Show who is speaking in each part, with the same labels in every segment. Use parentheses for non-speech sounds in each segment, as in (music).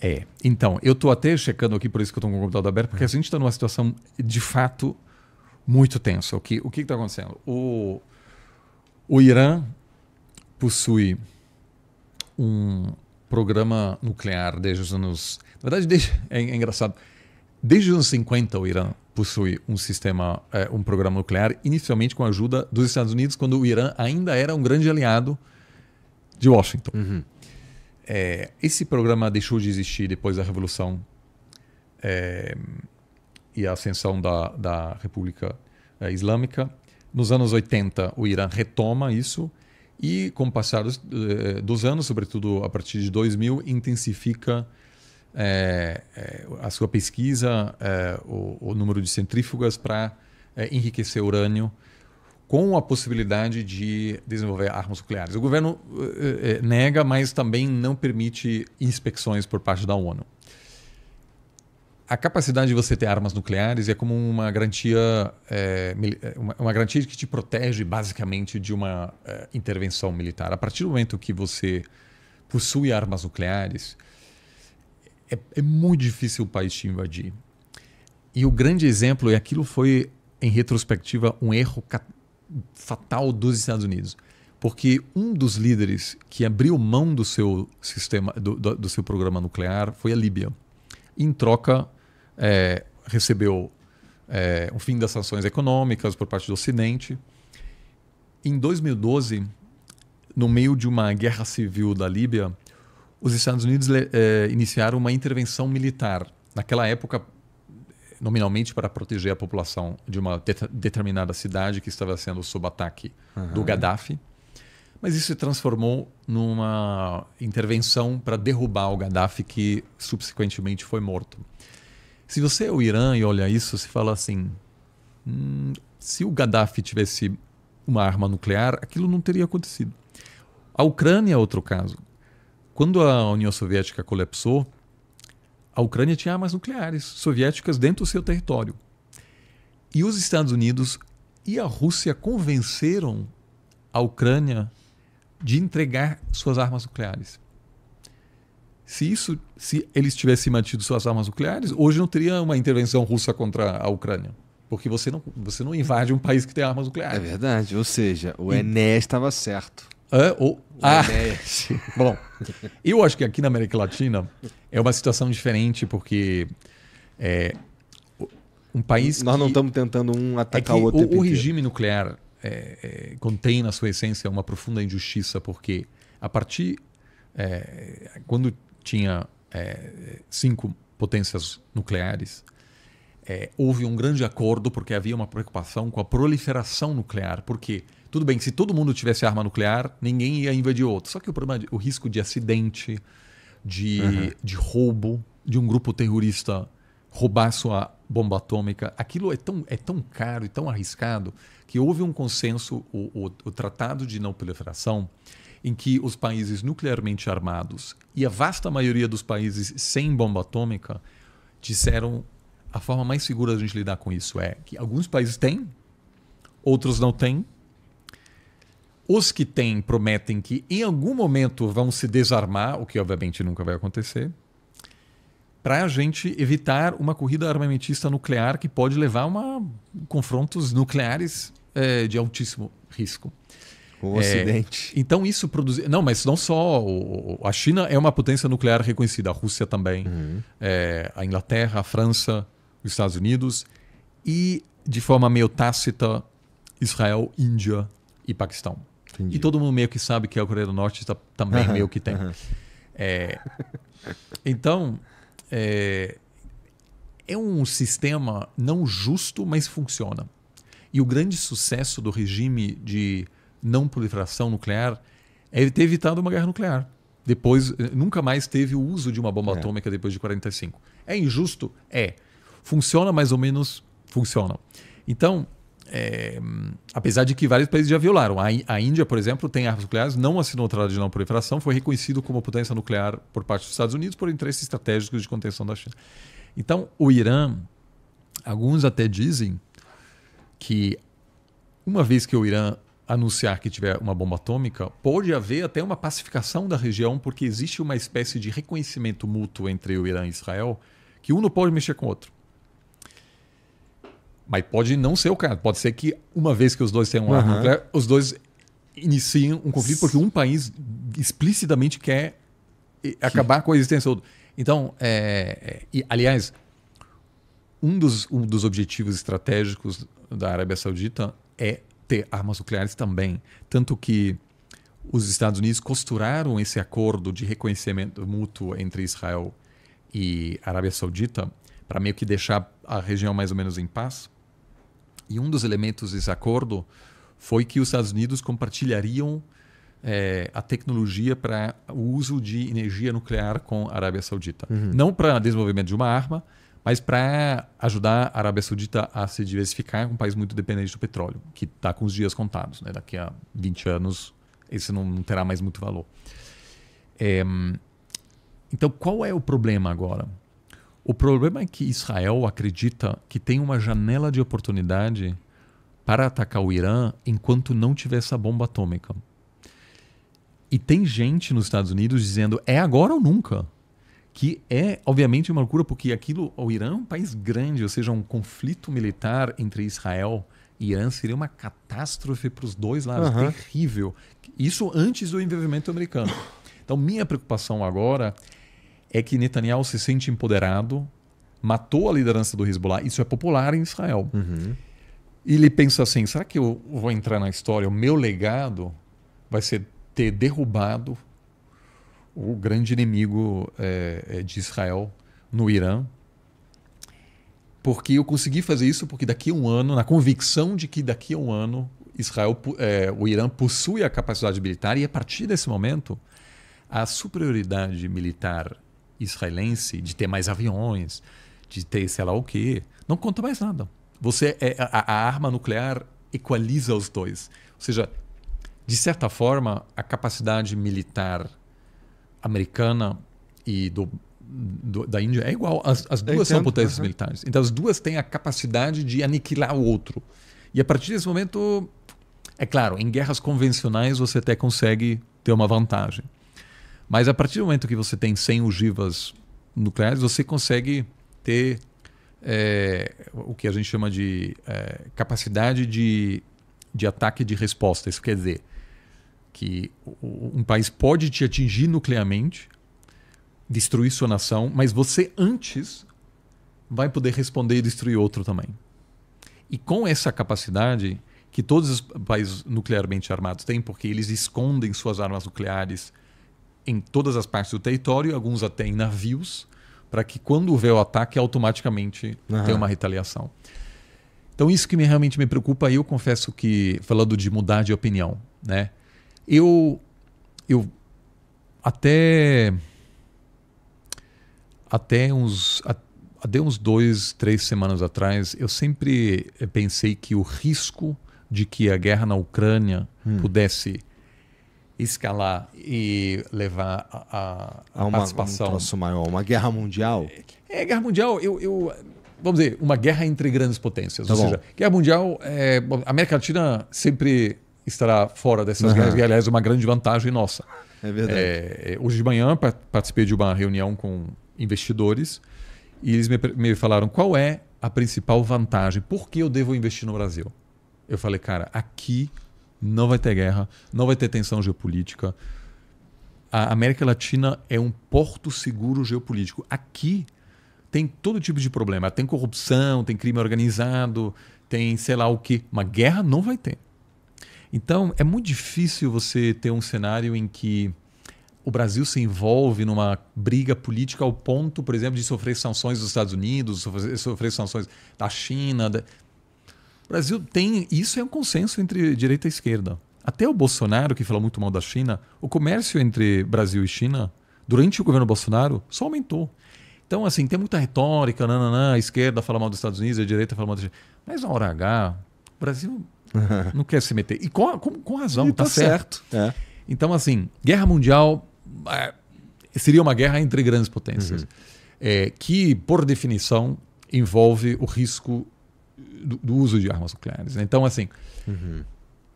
Speaker 1: É. Então, eu estou até checando aqui, por isso que eu estou com o computador aberto, porque a gente está numa situação de fato muito tensa. O que o que está acontecendo? O, o Irã possui um programa nuclear desde os anos. Na verdade, desde, é, é engraçado. Desde os anos 50, o Irã possui um sistema, é, um programa nuclear, inicialmente com a ajuda dos Estados Unidos, quando o Irã ainda era um grande aliado de Washington. Uhum. É, esse programa deixou de existir depois da Revolução é, e a ascensão da, da República é, Islâmica. Nos anos 80, o Irã retoma isso e, com o passar dos, é, dos anos, sobretudo a partir de 2000, intensifica é, é, a sua pesquisa, o, o número de centrífugas para enriquecer urânio com a possibilidade de desenvolver armas nucleares. O governo eh, eh, nega, mas também não permite inspeções por parte da ONU. A capacidade de você ter armas nucleares é como uma garantia, eh, uma, garantia que te protege basicamente de uma intervenção militar. A partir do momento que você possui armas nucleares, é, é muito difícil o país te invadir. E o grande exemplo, e aquilo foi em retrospectiva um erro fatal dos Estados Unidos. Porque um dos líderes que abriu mão do seu sistema, do, do, do seu programa nuclear foi a Líbia. Em troca, é, recebeu é, o fim das sanções econômicas por parte do Ocidente. Em 2012, no meio de uma guerra civil da Líbia, os Estados Unidos é, iniciaram uma intervenção militar. Naquela época, nominalmente para proteger a população de uma determinada cidade que estava sendo sob ataque uhum. do Gaddafi. Mas isso se transformou numa intervenção para derrubar o Gaddafi, que subsequentemente foi morto. Se você é o Irã e olha isso, se fala assim: hum, se o Gaddafi tivesse uma arma nuclear, aquilo não teria acontecido. A Ucrânia é outro caso. Quando a União Soviética colapsou, a Ucrânia tinha armas nucleares soviéticas dentro do seu território. E os Estados Unidos e a Rússia convenceram a Ucrânia de entregar suas armas nucleares. Se isso, se eles tivessem mantido suas armas nucleares, hoje não teria uma intervenção russa contra a Ucrânia. Porque você não, você não invade um país que tem armas nucleares. É verdade. Ou seja, o e... Ené estava certo. É, ou, ah, (laughs) bom, eu acho que aqui na América Latina é uma situação diferente, porque é, um país. Nós que, não estamos tentando um é atacar é o outro. O, o regime nuclear é, é, contém na sua essência uma profunda injustiça, porque a partir. É, quando tinha cinco potências nucleares, houve um grande acordo, porque havia uma preocupação com a proliferação nuclear, porque tudo bem, se todo mundo tivesse arma nuclear, ninguém ia invadir outro. Só que o problema, o risco de acidente, de, uhum. de roubo, de um grupo terrorista roubar sua bomba atômica, aquilo é tão, é tão caro e tão arriscado que houve um consenso, o, o, o Tratado de Não Proliferação, em que os países nuclearmente armados e a vasta maioria dos países sem bomba atômica disseram a forma mais segura de a gente lidar com isso é que alguns países têm, outros não têm, os que têm prometem que em algum momento vão se desarmar, o que obviamente nunca vai acontecer, para a gente evitar uma corrida armamentista nuclear que pode levar a confrontos nucleares é, de altíssimo risco. O é, Ocidente. Então isso produzir. Não, mas não só. O, a China é uma potência nuclear reconhecida, a Rússia também, uhum. é, a Inglaterra, a França, os Estados Unidos e, de forma meio tácita, Israel, Índia e Paquistão. Entendi. E todo mundo meio que sabe que a Coreia do Norte tá, também uhum, meio que tem. Uhum. É, então, é, é um sistema não justo, mas funciona. E o grande sucesso do regime de não proliferação nuclear é ter evitado uma guerra nuclear. Depois, nunca mais teve o uso de uma bomba é. atômica depois de 45. É injusto? É. Funciona mais ou menos? Funciona. Então, é, apesar de que vários países já violaram. A, a, Índia, por exemplo, tem armas nucleares, não assinou o Tratado de Não Proliferação, foi reconhecido como potência nuclear por parte dos Estados Unidos por interesses estratégicos de contenção da China. Então, o Irã, alguns até dizem que uma vez que o Irã anunciar que tiver uma bomba atômica, pode haver até uma pacificação da região, porque existe uma espécie de reconhecimento mútuo entre o Irã e Israel, que um não pode mexer com o outro. Mas pode não ser o caso. Pode ser que uma vez que os dois tenham um arma nuclear, os dois iniciem um conflito porque um país explicitamente quer acabar com a existência do outro. Então, é, é, e, aliás, um dos, um dos objetivos estratégicos da Arábia Saudita é ter armas nucleares também. Tanto que os Estados Unidos costuraram esse acordo de reconhecimento mútuo entre Israel e Arábia Saudita para meio que deixar a região mais ou menos em paz. E um dos elementos desse acordo foi que os Estados Unidos compartilhariam é, a tecnologia para o uso de energia nuclear com a Arábia Saudita. Uhum. Não para desenvolvimento de uma arma, mas para ajudar a Arábia Saudita a se diversificar, um país muito dependente do petróleo, que está com os dias contados. Né? Daqui a 20 anos, esse não, não terá mais muito valor. É, então, qual é o problema agora? O problema é que Israel acredita que tem uma janela de oportunidade para atacar o Irã enquanto não tiver essa bomba atômica. E tem gente nos Estados Unidos dizendo é agora ou nunca. Que é, obviamente, uma loucura, porque aquilo, o Irã é um país grande, ou seja, um conflito militar entre Israel e Irã seria uma catástrofe para os dois lados, uhum. terrível. Isso antes do envolvimento americano. Então, minha preocupação agora é que Netanyahu se sente empoderado, matou a liderança do Hezbollah, isso é popular em Israel. Uhum. E ele pensa assim: será que eu vou entrar na história? O meu legado vai ser ter derrubado o grande inimigo é, de Israel no Irã. Porque eu consegui fazer isso porque daqui a um ano, na convicção de que daqui a um ano Israel, é, o Irã possui a capacidade militar e a partir desse momento a superioridade militar israelense, de ter mais aviões, de ter sei lá o quê. Não conta mais nada. Você é, a, a arma nuclear equaliza os dois. Ou seja, de certa forma, a capacidade militar americana e do, do da Índia é igual. As, as duas entendo, são potências uhum. militares. Então, as duas têm a capacidade de aniquilar o outro. E a partir desse momento, é claro, em guerras convencionais você até consegue ter uma vantagem. Mas a partir do momento que você tem 100 ogivas nucleares, você consegue ter é, o que a gente chama de é, capacidade de, de ataque de resposta. Isso quer dizer que um país pode te atingir nuclearmente, destruir sua nação, mas você antes vai poder responder e destruir outro também. E com essa capacidade que todos os países nuclearmente armados têm, porque eles escondem suas armas nucleares em todas as partes do território, alguns até em navios, para que quando houver o ataque, automaticamente uhum. tenha uma retaliação. Então, isso que me, realmente me preocupa, eu confesso que, falando de mudar de opinião, né? Eu, eu até, até, uns, até uns dois, três semanas atrás, eu sempre eh, pensei que o risco de que a guerra na Ucrânia hum. pudesse escalar e levar a, a, a uma, participação. Um troço maior, uma guerra mundial? É, é guerra mundial, eu, eu, Vamos dizer, uma guerra entre grandes potências. Tá ou bom. seja, guerra mundial, é, a América Latina sempre estará fora dessas uhum. guerras, e aliás, é uma grande vantagem nossa. É verdade. É, é hoje de manhã participei de uma reunião com investidores e eles me, me falaram qual é a principal vantagem, por que eu devo investir no Brasil? Eu falei, cara, aqui não vai ter guerra, não vai ter tensão geopolítica. A América Latina é um porto seguro geopolítico. Aqui tem todo tipo de problema. Tem corrupção, tem crime organizado, tem sei lá o que. Uma guerra não vai ter. Então é muito difícil você ter um cenário em que o Brasil se envolve numa briga política ao ponto, por exemplo, de sofrer sanções dos Estados Unidos, sofrer, sofrer sanções da China. O Brasil tem. Isso é um consenso entre direita e esquerda. Até o Bolsonaro, que falou muito mal da China, o comércio entre Brasil e China, durante o governo Bolsonaro, só aumentou. Então, assim, tem muita retórica, nananã, a esquerda fala mal dos Estados Unidos, a direita fala mal da China. Mas na hora H, o Brasil (laughs) não quer se meter. E com, com, com razão, e tá, tá certo. certo. É. Então, assim, guerra mundial é, seria uma guerra entre grandes potências, uhum. é, que, por definição, envolve o risco do, do uso de armas nucleares. Né? Então, assim. Uhum.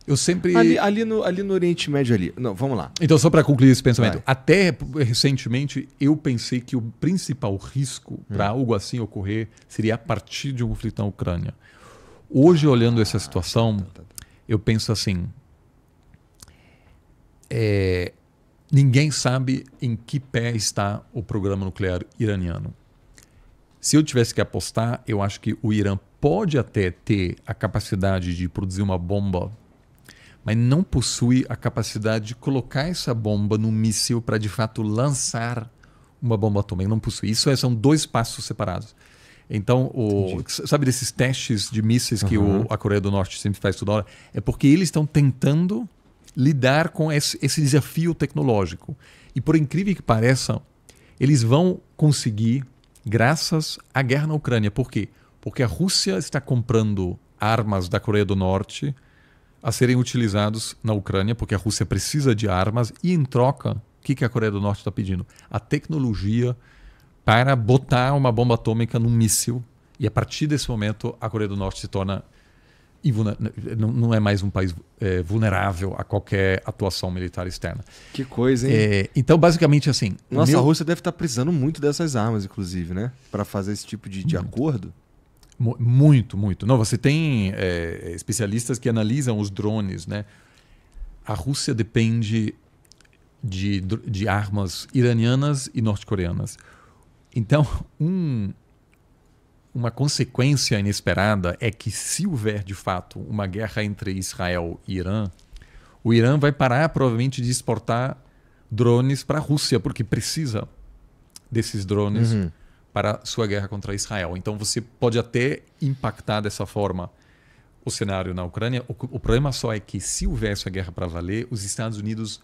Speaker 1: Eu sempre. Ali, ali, no, ali no Oriente Médio, ali. Não, vamos lá. Então, só para concluir esse pensamento. Vai. Até recentemente, eu pensei que o principal risco hum. para algo assim ocorrer seria a partir de um conflito na Ucrânia. Hoje, olhando essa ah, situação, tá tá, tá, tá, tá. eu penso assim. É, ninguém sabe em que pé está o programa nuclear iraniano. Se eu tivesse que apostar, eu acho que o Irã pode até ter a capacidade de produzir uma bomba, mas não possui a capacidade de colocar essa bomba num míssil para de fato lançar uma bomba atômica. Não possui. Isso é, são dois passos separados. Então, o, sabe desses testes de mísseis uhum. que o, a Coreia do Norte sempre faz toda hora? É porque eles estão tentando lidar com esse, esse, desafio tecnológico. E por incrível que pareça, eles vão conseguir graças à guerra na Ucrânia. Por quê? porque a Rússia está comprando armas da Coreia do Norte a serem utilizados na Ucrânia, porque a Rússia precisa de armas, e em troca, o que, que a Coreia do Norte está pedindo? A tecnologia para botar uma bomba atômica num míssil, e a partir desse momento a Coreia do Norte se torna não é mais um país é, vulnerável a qualquer atuação militar externa. Que coisa, hein? É, então, basicamente, assim. Nossa, meu... a Rússia deve estar precisando muito dessas armas, inclusive, né? Para fazer esse tipo de, de acordo. Muito, muito. Não, você tem é, especialistas que analisam os drones, né? A Rússia depende de, de armas iranianas e norte-coreanas. Então, (laughs) um, uma consequência inesperada é que se houver de fato uma guerra entre Israel e Irã, o Irã vai parar provavelmente de exportar drones para a Rússia, porque precisa desses drones. Uhum para sua guerra contra Israel. Então você pode até impactar dessa forma o cenário na Ucrânia. O, o problema só é que se houvesse a guerra para valer, os Estados Unidos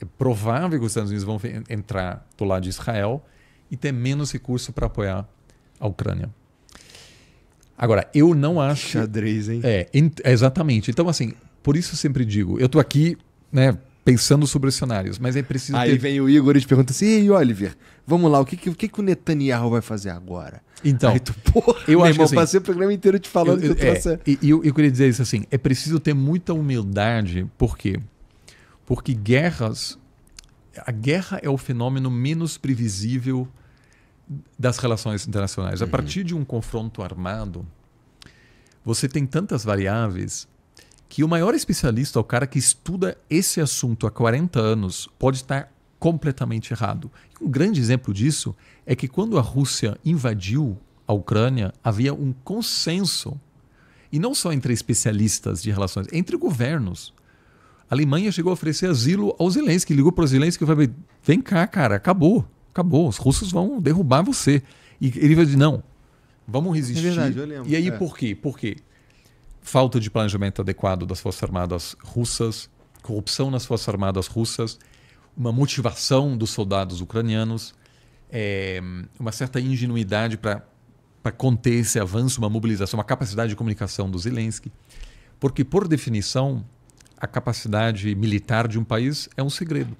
Speaker 1: é provável que os Estados Unidos vão entrar do lado de Israel e ter menos recurso para apoiar a Ucrânia. Agora, eu não acho. Xadrez, hein? É, exatamente. Então, assim, por isso eu sempre digo, eu estou aqui né, pensando sobre os cenários, mas é preciso. Aí ter... vem o Igor e te pergunta assim: Ei, Oliver, vamos lá, o que, que, o, que, que o Netanyahu vai fazer agora? Então. Aí tu, porra, eu acho irmão, assim, passei o programa inteiro te falando eu, eu, que eu trouxe. É, e eu, eu queria dizer isso assim: é preciso ter muita humildade, por quê? Porque guerras. A guerra é o fenômeno menos previsível das relações internacionais. Uhum. A partir de um confronto armado, você tem tantas variáveis que o maior especialista, o cara que estuda esse assunto há 40 anos, pode estar completamente errado. Um grande exemplo disso é que quando a Rússia invadiu a Ucrânia, havia um consenso, e não só entre especialistas de relações, entre governos. A Alemanha chegou a oferecer asilo aos Zelensky, ligou para os Zelensky e falou: vem cá, cara, acabou, acabou, os russos vão derrubar você. E ele vai dizer: não, vamos é resistir. É verdade, e aí é. por quê? Por quê? falta de planejamento adequado das Forças Armadas russas, corrupção nas Forças Armadas russas, uma motivação dos soldados ucranianos, é, uma certa ingenuidade para conter esse avanço, uma mobilização, uma capacidade de comunicação do Zelensky. Porque, por definição, a capacidade militar de um país é um segredo.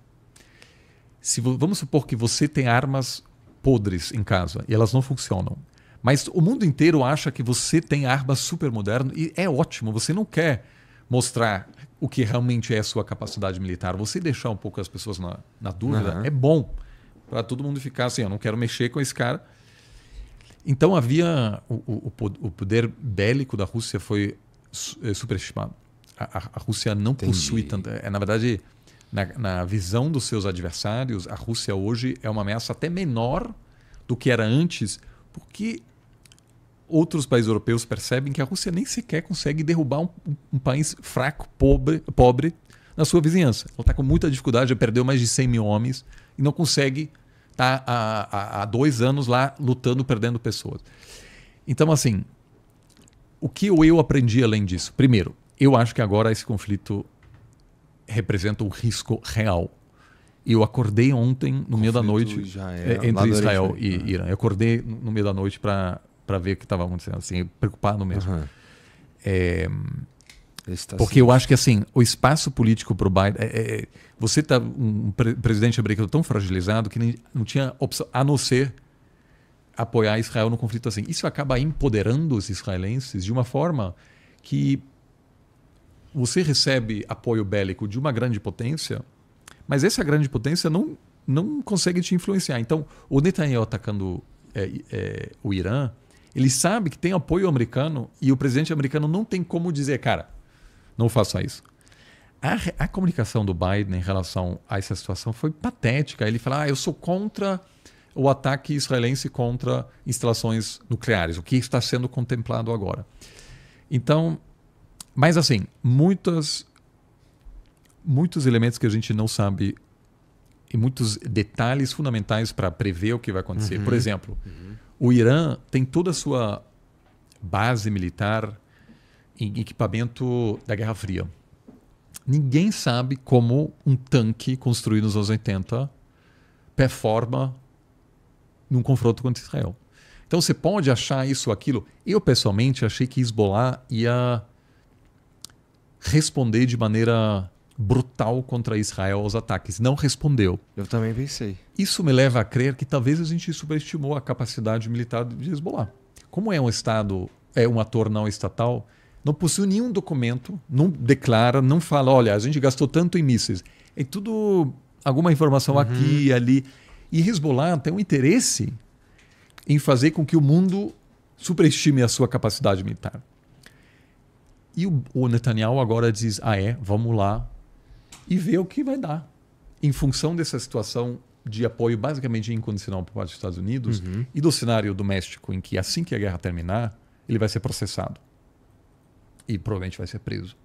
Speaker 1: Se, vamos supor que você tem armas podres em casa e elas não funcionam. Mas o mundo inteiro acha que você tem arma super moderno e é ótimo, você não quer mostrar o que realmente é sua capacidade militar. Você deixar um pouco as pessoas na, na dúvida uhum. é bom para todo mundo ficar assim, eu não quero mexer com esse cara. Então havia o, o, o poder bélico da Rússia foi eh, superestimado. A, a, Rússia não Entendi. possui tanta. É, na verdade, na, na, visão dos seus adversários, a Rússia hoje é uma ameaça até menor do que era antes, porque outros países europeus percebem que a Rússia nem sequer consegue derrubar um, um país fraco, pobre, pobre na sua vizinhança. Ela está com muita dificuldade, já perdeu mais de 100 mil homens e não consegue estar tá, há, há, dois anos lá lutando, perdendo pessoas. Então, assim, o que eu aprendi além disso? Primeiro, eu acho que agora esse conflito representa um risco real. Eu acordei ontem, no conflito meio da noite, é, é, entre Israel, Israel e né? Irã. Eu acordei no meio da noite para para ver o que estava acontecendo, assim, preocupado mesmo. Uhum. É, porque eu acho que assim o espaço político para o Biden, é, é, você tá um pre presidente americano tão fragilizado que nem, não tinha opção a não ser apoiar Israel no conflito assim. Isso acaba empoderando os israelenses de uma forma que você recebe apoio bélico de uma grande potência, mas essa grande potência não não consegue te influenciar. Então, o Netanyahu atacando é, é o Irã ele sabe que tem apoio americano e o presidente americano não tem como dizer, cara, não faça isso. A, a comunicação do Biden em relação a essa situação foi patética. Ele fala, ah, eu sou contra o ataque israelense contra instalações nucleares, o que está sendo contemplado agora. Então, mas assim, muitas, muitos elementos que a gente não sabe e muitos detalhes fundamentais para prever o que vai acontecer. Uhum. Por exemplo, uhum. O Irã tem toda a sua base militar em equipamento da Guerra Fria. Ninguém sabe como um tanque construído nos anos 80 performa num confronto contra Israel. Então você pode achar isso ou aquilo. Eu pessoalmente achei que Hezbollah ia responder de maneira brutal contra Israel aos ataques. Não respondeu. Eu também pensei. Isso me leva a crer que talvez a gente superestimou a capacidade militar de Hezbollah. Como é um Estado, é um ator não estatal, não possui nenhum documento, não declara, não fala, olha, a gente gastou tanto em mísseis. É tudo alguma informação uhum. aqui e ali. E Hezbollah tem um interesse em fazer com que o mundo superestime a sua capacidade militar. E o, Netanyahu agora diz: ah, é, vamos lá, e ver o que vai dar. Em função dessa situação de apoio basicamente incondicional por parte dos Estados Unidos uhum. e do cenário doméstico em que assim que a guerra terminar, ele vai ser processado e provavelmente vai ser preso.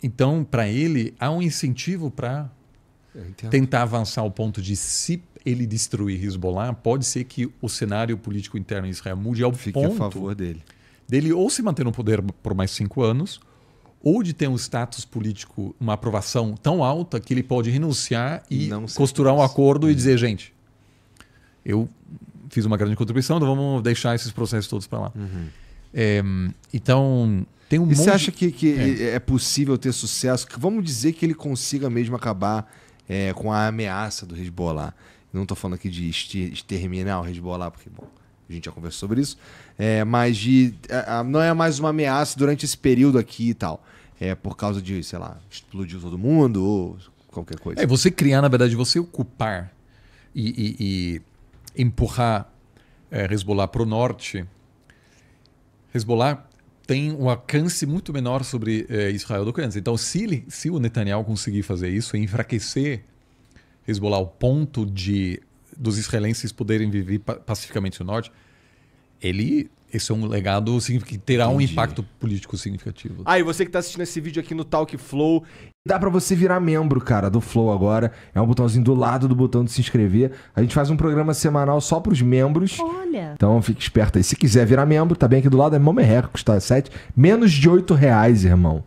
Speaker 1: Então, para ele, há um incentivo para tentar avançar ao ponto de se ele destruir Hezbollah, pode ser que o cenário político interno em Israel mude ao Fique ponto a favor dele. Dele ou se manter no poder por mais cinco anos, ou de ter um status político, uma aprovação tão alta que ele pode renunciar e costurar um acordo hum. e uhum. dizer, gente, eu fiz uma grande contribuição, então vamos deixar esses processos todos para lá. Uhum. É, então, tem um e monte... você acha que, que é. é. possível ter sucesso? Vamos dizer que ele consiga mesmo acabar é, com a ameaça do Hezbollah. Não estou falando aqui de exterminar o Hezbollah, porque bom, a gente já conversou sobre isso. É, mas de, a, a, não é mais uma ameaça durante esse período aqui e tal é, por causa de, sei lá, explodiu todo mundo ou qualquer coisa. É, você criar, na verdade, você ocupar e, e, e empurrar é, Hezbollah para o norte. Hezbollah tem um alcance muito menor sobre é, Israel do que antes. Então, se, ele, se o Netanyahu conseguir fazer isso, enfraquecer Hezbollah ao ponto de dos israelenses poderem viver pacificamente no norte, ele esse é um legado que terá um impacto político significativo. Ah, e você que está assistindo esse vídeo aqui no Talk Flow. Dá para você virar membro, cara, do Flow agora. É um botãozinho do lado do botão de se inscrever. A gente faz um programa semanal só para os membros. Olha. Então fique esperto aí. Se quiser virar membro, tá bem aqui do lado, é Mão custa 7. Menos de 8 reais, irmão.